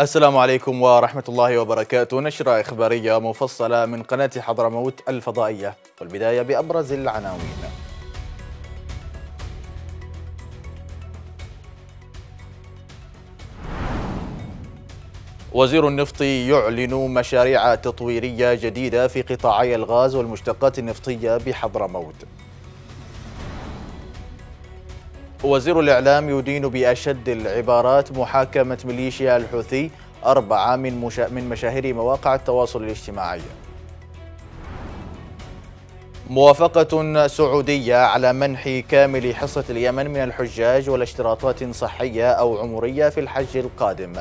السلام عليكم ورحمة الله وبركاته نشرة إخبارية مفصلة من قناة حضرموت الفضائية والبداية بأبرز العناوين وزير النفط يعلن مشاريع تطويرية جديدة في قطاعي الغاز والمشتقات النفطية بحضرموت وزير الإعلام يدين بأشد العبارات محاكمة ميليشيا الحوثي أربعة من, مشا... من مشاهير مواقع التواصل الاجتماعي موافقة سعودية على منح كامل حصة اليمن من الحجاج والاشتراطات صحية أو عمرية في الحج القادم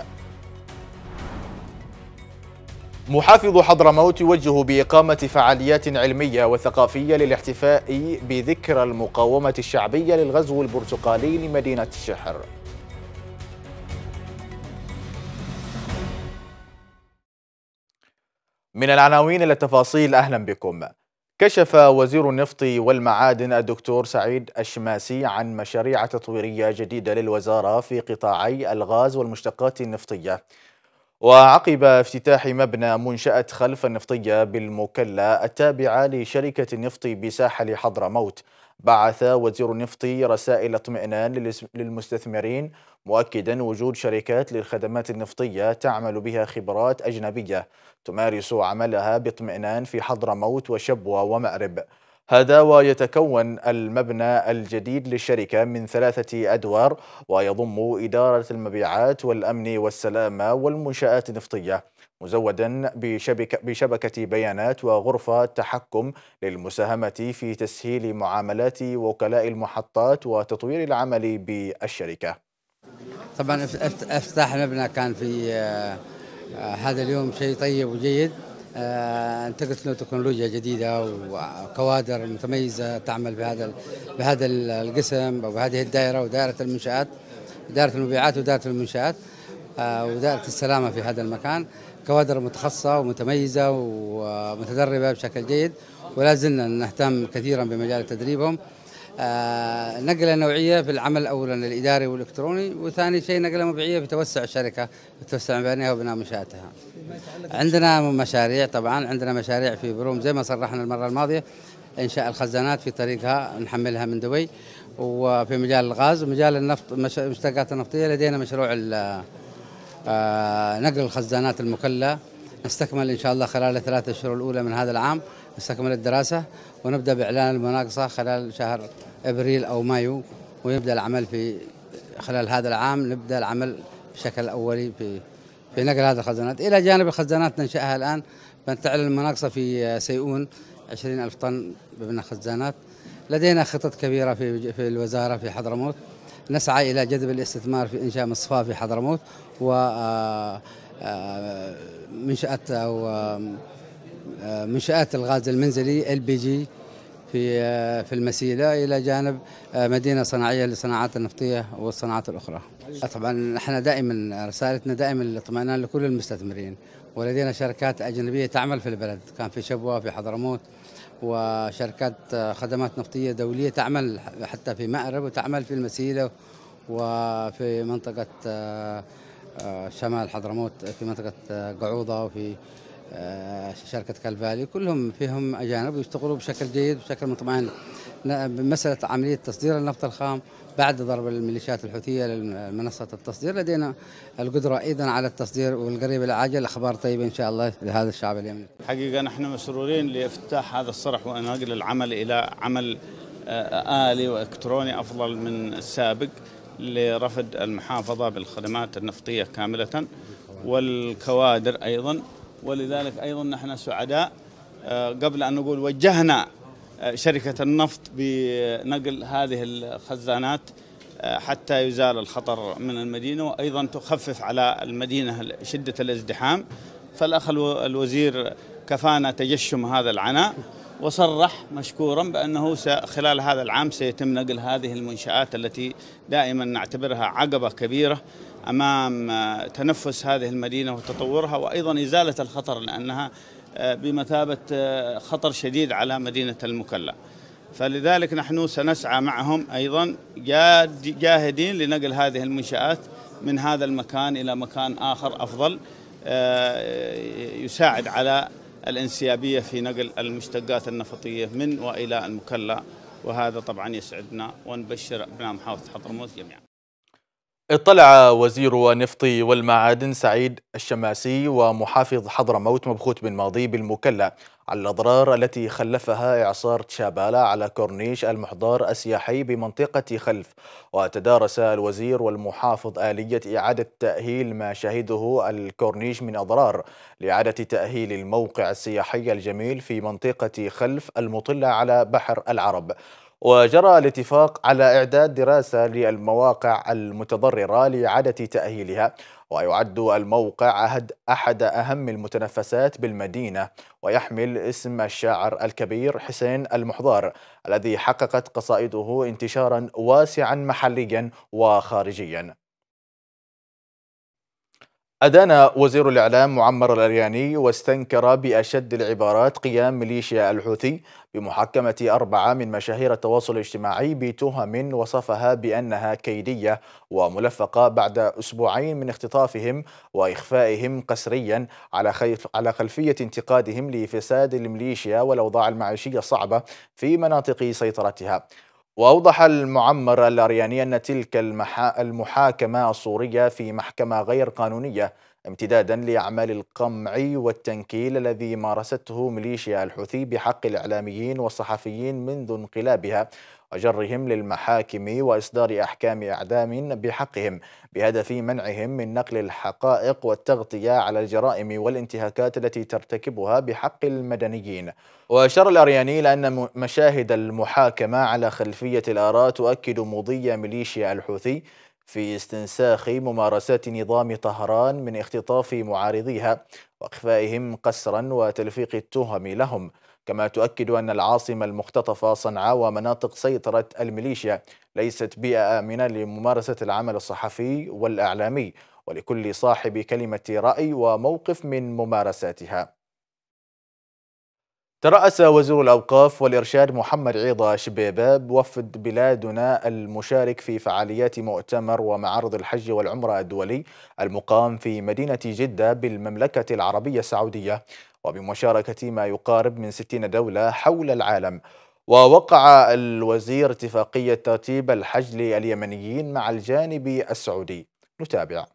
محافظ حضرموت يوجه بإقامة فعاليات علمية وثقافية للاحتفاء بذكرى المقاومة الشعبية للغزو البرتقالي لمدينة الشحر من العناوين إلى التفاصيل أهلا بكم كشف وزير النفط والمعادن الدكتور سعيد الشماسي عن مشاريع تطويرية جديدة للوزارة في قطاعي الغاز والمشتقات النفطية وعقب افتتاح مبنى منشأة خلف النفطية بالمكلا التابعة لشركة النفط بساحل حضرموت بعث وزير النفط رسائل اطمئنان للمستثمرين مؤكدا وجود شركات للخدمات النفطية تعمل بها خبرات أجنبية تمارس عملها باطمئنان في حضرموت وشبوة ومأرب هذا ويتكون المبنى الجديد للشركة من ثلاثة أدوار ويضم إدارة المبيعات والأمن والسلامة والمنشآت النفطية مزودا بشبكة, بشبكة بيانات وغرفة تحكم للمساهمة في تسهيل معاملات وكلاء المحطات وتطوير العمل بالشركة طبعا افتتاح المبنى كان في آه، آه، هذا اليوم شيء طيب وجيد آه، انتقلت له تكنولوجيا جديده وكوادر متميزه تعمل بهذا بهذا القسم او بهذه الدائره ودائره المنشات دائره المبيعات ودائره المنشات آه، ودائره السلامه في هذا المكان كوادر متخصصه ومتميزه ومتدربه بشكل جيد ولا زلنا نهتم كثيرا بمجال تدريبهم آه، نقله نوعيه في العمل اولا الاداري والالكتروني وثاني شيء نقله مبيعيه توسع الشركه توسع مبانيها وبناء منشاتها. عندنا مشاريع طبعا عندنا مشاريع في بروم زي ما صرحنا المره الماضيه انشاء الخزانات في طريقها نحملها من دبي وفي مجال الغاز ومجال النفط المشتقات النفطيه لدينا مشروع آه، نقل الخزانات المكلة نستكمل إن شاء الله خلال الثلاثة أشهر الأولى من هذا العام نستكمل الدراسة ونبدأ بإعلان المناقصة خلال شهر إبريل أو مايو ويبدأ العمل في خلال هذا العام نبدأ العمل بشكل أولي في في نقل هذه الخزانات إلى جانب الخزانات ننشأها الآن بنتعلن المناقصة في سيئون 20 ألف طن من خزانات لدينا خطط كبيرة في في الوزارة في حضرموت نسعى إلى جذب الاستثمار في إنشاء مصفاة في حضرموت و آه، آه، منشأة أو آه، منشآت الغاز المنزلي ال بي جي في آه، في المسيلة إلى جانب آه، مدينة صناعية للصناعات النفطية والصناعات الأخرى طبعا احنا دائما رسالتنا دائما الاطمئنان لكل المستثمرين ولدينا شركات أجنبية تعمل في البلد كان في شبوة في حضرموت وشركات خدمات نفطية دولية تعمل حتى في مأرب وتعمل في المسيلة وفي منطقة شمال حضرموت في منطقة قعوضة وفي آه، شركه كالفالي كلهم فيهم اجانب ويشتغلوا بشكل جيد بشكل مطمئن مساله عمليه تصدير النفط الخام بعد ضرب الميليشيات الحوثيه لمنصه التصدير لدينا القدره ايضا على التصدير والقريب العاجل اخبار طيبه ان شاء الله لهذا الشعب اليمني. حقيقه نحن مسرورين لافتتاح هذا الصرح ونقل العمل الى عمل آه، الي والكتروني افضل من السابق لرفد المحافظه بالخدمات النفطيه كامله والكوادر ايضا ولذلك أيضا نحن سعداء آه، قبل أن نقول وجهنا آه، شركة النفط بنقل هذه الخزانات آه، حتى يزال الخطر من المدينة وأيضا تخفف على المدينة شدة الازدحام فالأخ الوزير كفانا تجشم هذا العناء وصرح مشكورا بأنه خلال هذا العام سيتم نقل هذه المنشآت التي دائما نعتبرها عقبة كبيرة امام آه، تنفس هذه المدينه وتطورها وايضا ازاله الخطر لانها آه، بمثابه آه، خطر شديد على مدينه المكلا. فلذلك نحن سنسعى معهم ايضا جاهدين لنقل هذه المنشات من هذا المكان الى مكان اخر افضل يساعد على الانسيابيه في نقل المشتقات النفطيه من والى المكلا وهذا طبعا يسعدنا ونبشر ابناء محافظه حضرموت جميعا. اطلع وزير النفط والمعادن سعيد الشماسي ومحافظ حضرموت مبخوت بن ماضي بالمكلا على الأضرار التي خلفها إعصار تشابالا على كورنيش المحضار السياحي بمنطقة خلف وتدارس الوزير والمحافظ آلية إعادة تأهيل ما شهده الكورنيش من أضرار لإعادة تأهيل الموقع السياحي الجميل في منطقة خلف المطلة على بحر العرب وجرى الاتفاق على إعداد دراسة للمواقع المتضررة لإعادة تأهيلها ويعد الموقع أحد أهم المتنفسات بالمدينة ويحمل اسم الشاعر الكبير حسين المحضار الذي حققت قصائده انتشارا واسعا محليا وخارجيا أدان وزير الإعلام معمر الأرياني واستنكر بأشد العبارات قيام ميليشيا الحوثي بمحكمة أربعة من مشاهير التواصل الاجتماعي بتهم وصفها بأنها كيدية وملفقة بعد أسبوعين من اختطافهم وإخفائهم قسريا على, على خلفية انتقادهم لفساد الميليشيا والأوضاع المعيشية الصعبة في مناطق سيطرتها وأوضح المعمر الأرياني أن تلك المحا... المحاكمة الصورية في محكمة غير قانونية امتدادا لأعمال القمع والتنكيل الذي مارسته ميليشيا الحوثي بحق الإعلاميين والصحفيين منذ انقلابها وجرهم للمحاكم وإصدار أحكام إعدام بحقهم بهدف منعهم من نقل الحقائق والتغطية على الجرائم والانتهاكات التي ترتكبها بحق المدنيين وأشار الأرياني لأن مشاهد المحاكمة على خلفية الآراء تؤكد مضي ميليشيا الحوثي في استنساخ ممارسات نظام طهران من اختطاف معارضيها واخفائهم قسرا وتلفيق التهم لهم كما تؤكد ان العاصمه المختطفه صنعاء ومناطق سيطره الميليشيا ليست بيئه امنه لممارسه العمل الصحفي والاعلامي ولكل صاحب كلمه راي وموقف من ممارساتها ترأس وزير الأوقاف والإرشاد محمد عيضة شبيباب وفد بلادنا المشارك في فعاليات مؤتمر ومعارض الحج والعمرة الدولي المقام في مدينة جدة بالمملكة العربية السعودية وبمشاركة ما يقارب من 60 دولة حول العالم ووقع الوزير اتفاقية ترتيب الحج لليمنيين مع الجانب السعودي نتابع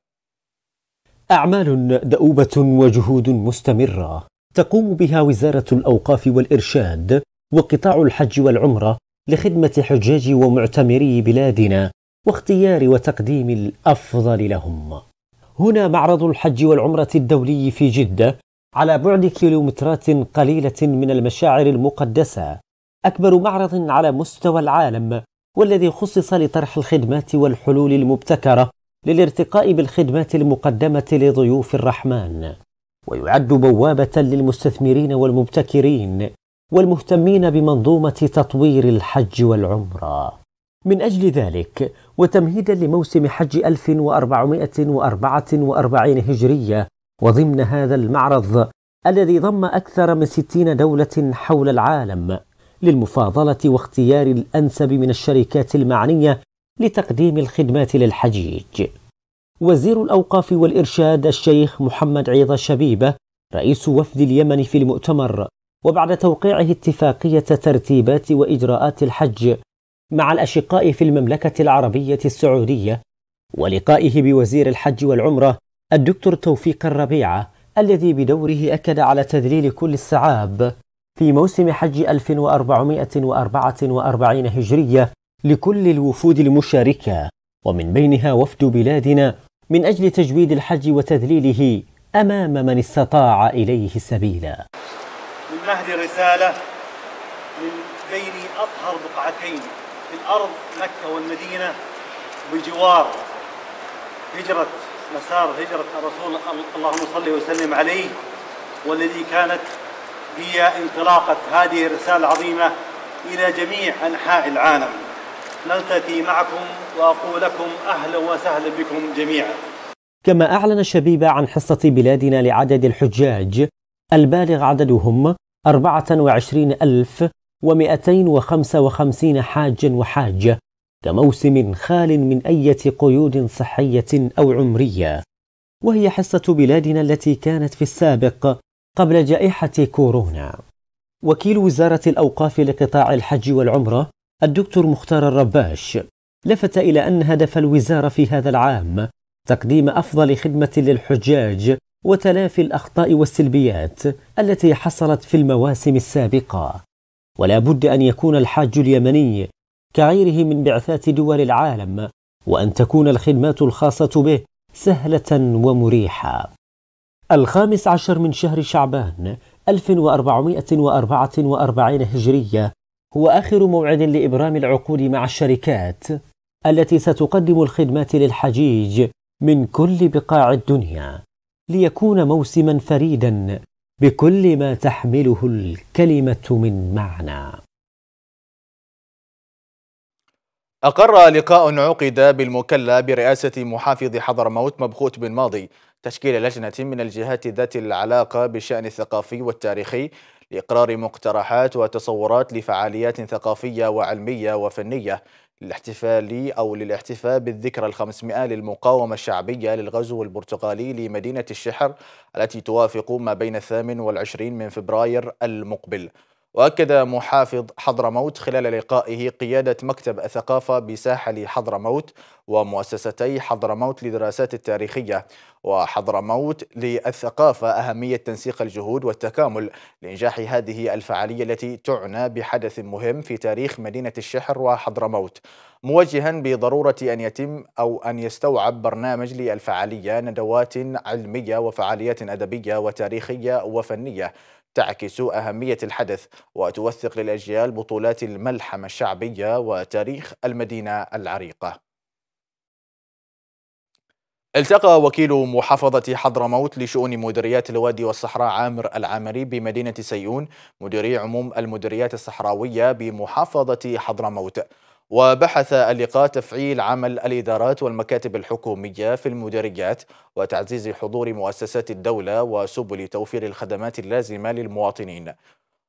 أعمال دؤوبة وجهود مستمرة تقوم بها وزارة الأوقاف والإرشاد وقطاع الحج والعمرة لخدمة حجاج ومعتمري بلادنا واختيار وتقديم الأفضل لهم. هنا معرض الحج والعمرة الدولي في جدة على بعد كيلومترات قليلة من المشاعر المقدسة، أكبر معرض على مستوى العالم والذي خصص لطرح الخدمات والحلول المبتكرة للارتقاء بالخدمات المقدمة لضيوف الرحمن. ويعد بوابة للمستثمرين والمبتكرين والمهتمين بمنظومة تطوير الحج والعمرة. من أجل ذلك وتمهيدا لموسم حج 1444 هجرية وضمن هذا المعرض الذي ضم أكثر من 60 دولة حول العالم للمفاضلة واختيار الأنسب من الشركات المعنية لتقديم الخدمات للحجيج. وزير الأوقاف والإرشاد الشيخ محمد عيض شبيبة رئيس وفد اليمن في المؤتمر وبعد توقيعه اتفاقية ترتيبات وإجراءات الحج مع الأشقاء في المملكة العربية السعودية ولقائه بوزير الحج والعمرة الدكتور توفيق الربيعة الذي بدوره أكد على تذليل كل السعاب في موسم حج 1444 هجرية لكل الوفود المشاركة ومن بينها وفد بلادنا من أجل تجويد الحج وتذليله أمام من استطاع إليه السبيلا من مهد رسالة من بين أطهر بقعتين في الأرض مكة والمدينة بجوار هجرة مسار هجرة الرسول اللهم صل وسلم عليه والذي كانت هي انطلاقة هذه الرسالة العظيمة إلى جميع أنحاء العالم نلتقي معكم وأقول لكم أهلا وسهلا بكم جميعا كما أعلن الشبيبة عن حصة بلادنا لعدد الحجاج البالغ عددهم 24255 حاج وحاج كموسم خال من اي قيود صحية أو عمرية وهي حصة بلادنا التي كانت في السابق قبل جائحة كورونا وكيل وزارة الأوقاف لقطاع الحج والعمرة الدكتور مختار الرباش لفت إلى أن هدف الوزارة في هذا العام تقديم أفضل خدمة للحجاج وتلافي الأخطاء والسلبيات التي حصلت في المواسم السابقة ولا بد أن يكون الحاج اليمني كغيره من بعثات دول العالم وأن تكون الخدمات الخاصة به سهلة ومريحة الخامس عشر من شهر شعبان 1444 هجرية هو آخر موعد لإبرام العقود مع الشركات التي ستقدم الخدمات للحجيج من كل بقاع الدنيا ليكون موسما فريدا بكل ما تحمله الكلمة من معنى أقر لقاء عقد بالمكلة برئاسة محافظ حضرموت مبخوت بن ماضي تشكيل لجنة من الجهات ذات العلاقة بالشأن الثقافي والتاريخي لإقرار مقترحات وتصورات لفعاليات ثقافية وعلمية وفنية للاحتفال أو للاحتفاء بالذكرى الخمسمائة للمقاومة الشعبية للغزو البرتغالي لمدينة الشحر التي توافق ما بين الثامن والعشرين من فبراير المقبل وأكد محافظ حضرموت خلال لقائه قيادة مكتب الثقافة بساحل حضرموت ومؤسستي حضرموت للدراسات التاريخية وحضرموت للثقافة أهمية تنسيق الجهود والتكامل لإنجاح هذه الفعالية التي تعنى بحدث مهم في تاريخ مدينة الشحر وحضرموت موجها بضرورة أن يتم أو أن يستوعب برنامج للفعالية ندوات علمية وفعاليات أدبية وتاريخية وفنية تعكس أهمية الحدث وتوثق للأجيال بطولات الملحمة الشعبية وتاريخ المدينة العريقة التقى وكيل محافظة حضرموت لشؤون مديريات الوادي والصحراء عامر العامري بمدينة سيئون مديري عموم المديريات الصحراوية بمحافظة حضرموت وبحث اللقاء تفعيل عمل الإدارات والمكاتب الحكومية في المديريات وتعزيز حضور مؤسسات الدولة وسبل توفير الخدمات اللازمة للمواطنين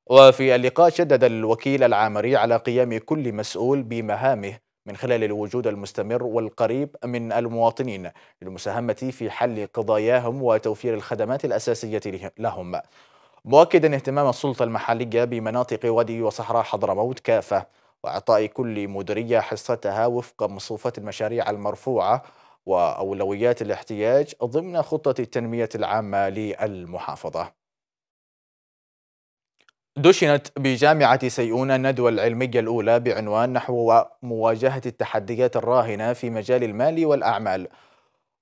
وفي اللقاء شدد الوكيل العامري على قيام كل مسؤول بمهامه من خلال الوجود المستمر والقريب من المواطنين للمساهمة في حل قضاياهم وتوفير الخدمات الأساسية لهم مؤكدا اهتمام السلطة المحلية بمناطق وادي وصحراء حضرموت كافة وإعطاء كل مديرية حصتها وفق مصفوفات المشاريع المرفوعة وأولويات الاحتياج ضمن خطة التنمية العامة للمحافظة دشنت بجامعة سيئون الندوة العلمية الأولى بعنوان نحو مواجهة التحديات الراهنة في مجال المال والأعمال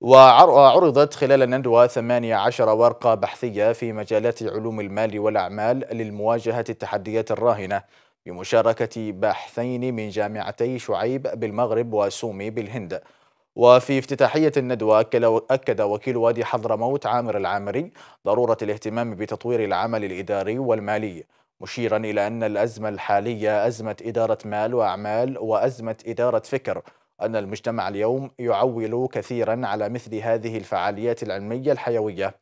وعرضت خلال الندوة 18 ورقة بحثية في مجالات علوم المال والأعمال للمواجهة التحديات الراهنة بمشاركة باحثين من جامعتي شعيب بالمغرب وسومي بالهند وفي افتتاحية الندوة أكد وكيل وادي حضرموت عامر العامري ضرورة الاهتمام بتطوير العمل الإداري والمالي مشيرا إلى أن الأزمة الحالية أزمة إدارة مال وأعمال وأزمة إدارة فكر أن المجتمع اليوم يعول كثيرا على مثل هذه الفعاليات العلمية الحيوية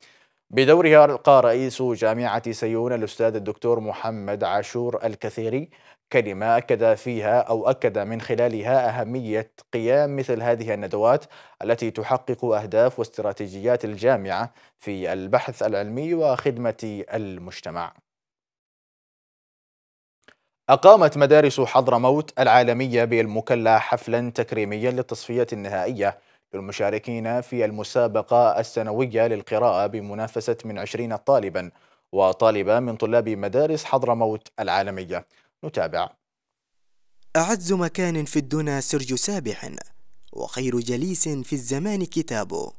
بدورها ألقى رئيس جامعة سيون الأستاذ الدكتور محمد عاشور الكثيري كلمة أكد فيها أو أكد من خلالها أهمية قيام مثل هذه الندوات التي تحقق أهداف واستراتيجيات الجامعة في البحث العلمي وخدمة المجتمع. أقامت مدارس حضرموت العالمية بالمكلا حفلا تكريميا للتصفية النهائية للمشاركين في المسابقة السنوية للقراءة بمنافسة من 20 طالبا وطالبة من طلاب مدارس حضرموت العالمية نتابع أعز مكان في الدنا سرج سابح وخير جليس في الزمان كتابه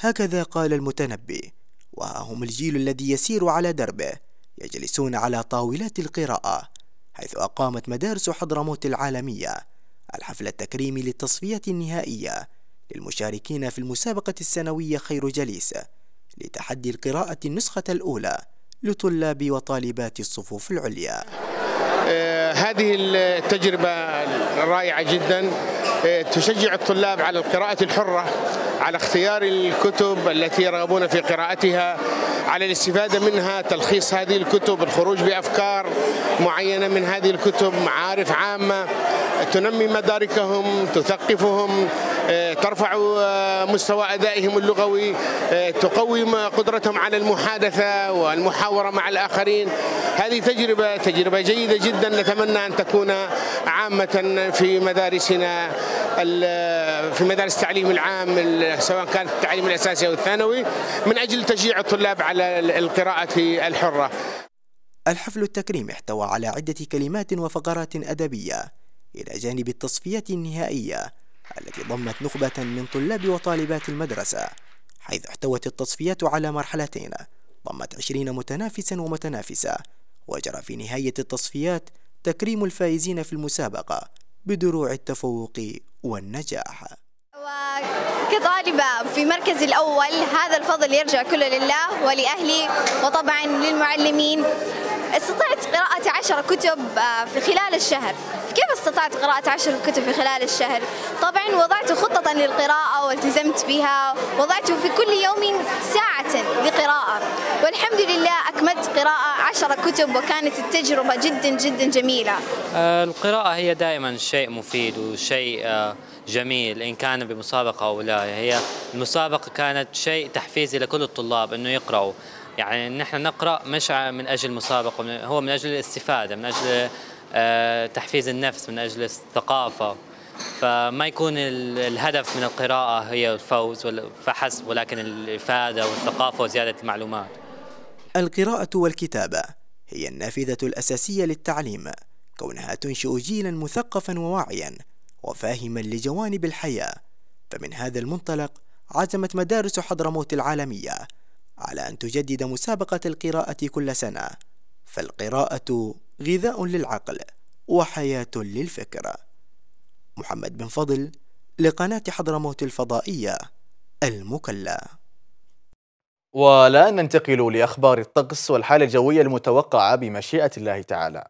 هكذا قال المتنبي وها هم الجيل الذي يسير على دربه يجلسون على طاولات القراءة حيث أقامت مدارس حضرموت العالمية الحفل التكريمي للتصفيات النهائية للمشاركين في المسابقة السنوية خير جليس لتحدي القراءة النسخة الأولى لطلاب وطالبات الصفوف العليا آه، هذه التجربة رائعة جدا آه، تشجع الطلاب على القراءة الحرة على اختيار الكتب التي يرغبون في قراءتها على الاستفادة منها تلخيص هذه الكتب الخروج بأفكار معينة من هذه الكتب معارف عامة تنمي مداركهم تثقفهم آه، ترفع آه، مستوى أدائهم اللغوي آه، تقوي قدرتهم على المحادثة والمحاورة مع الآخرين هذه تجربة تجربة جيدة جدا نتمنى أن تكون عامة في مدارسنا في مدارس التعليم العام سواء كان التعليم الأساسي أو الثانوي من أجل تشجيع الطلاب على القراءة الحرة الحفل التكريم احتوى على عدة كلمات وفقرات أدبية إلى جانب التصفيات النهائية التي ضمت نخبة من طلاب وطالبات المدرسة حيث احتوت التصفيات على مرحلتين ضمت عشرين متنافسا ومتنافسة وجرى في نهاية التصفيات تكريم الفائزين في المسابقة بدروع التفوق والنجاح كطالبة في مركز الأول هذا الفضل يرجع كله لله ولأهلي وطبعا للمعلمين استطعت قراءة عشر كتب آه، في خلال الشهر كيف استطعت قراءة عشر كتب في خلال الشهر؟ طبعا وضعت خطة للقراءة والتزمت بها وضعت في كل يوم ساعة لقراءة والحمد لله أكملت قراءة عشر كتب وكانت التجربة جدا جدا جميلة آه، القراءة هي دائما شيء مفيد وشيء آه، جميل إن كان بمسابقة أو لا هي المسابقة كانت شيء تحفيزي لكل الطلاب أنه يقرأوا يعني نحن نقرأ مش من أجل مسابقة هو من أجل الاستفادة من أجل آه، تحفيز النفس من أجل الثقافة فما يكون الهدف من القراءة هي الفوز فحسب ولكن الإفادة والثقافة وزيادة المعلومات القراءة والكتابة هي النافذة الأساسية للتعليم كونها تنشئ جيلا مثقفا وواعيا وفاهما لجوانب الحياة فمن هذا المنطلق عزمت مدارس حضرموت العالمية على أن تجدد مسابقة القراءة كل سنة فالقراءة غذاء للعقل وحياة للفكر محمد بن فضل لقناة حضرموت الفضائية المكلا والآن ننتقل لأخبار الطقس والحالة الجوية المتوقعة بمشيئة الله تعالى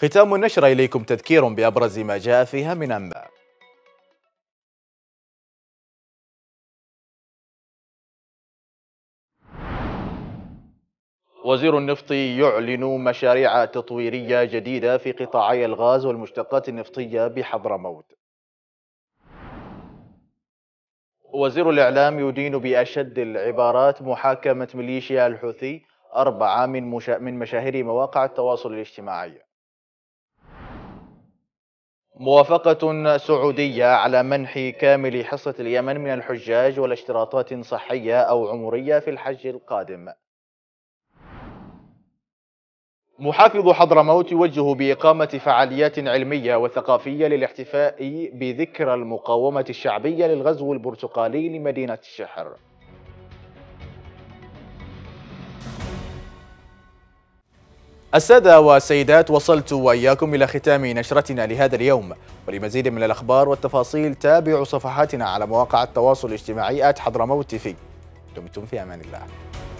ختام النشرة إليكم تذكير بأبرز ما جاء فيها من أنباء وزير النفط يعلن مشاريع تطويرية جديدة في قطاعي الغاز والمشتقات النفطية بحضرموت وزير الإعلام يدين بأشد العبارات محاكمة ميليشيا الحوثي أربعة من, من مشاهير مواقع التواصل الاجتماعي موافقة سعودية على منح كامل حصة اليمن من الحجاج والاشتراطات صحية أو عمرية في الحج القادم محافظ حضرموت يوجه بإقامة فعاليات علمية وثقافية للاحتفاء بذكرى المقاومة الشعبية للغزو البرتقالي لمدينة الشحر السادة والسيدات وصلت وإياكم إلى ختام نشرتنا لهذا اليوم ولمزيد من الأخبار والتفاصيل تابعوا صفحاتنا على مواقع التواصل الاجتماعي حضرموت في دمتم في أمان الله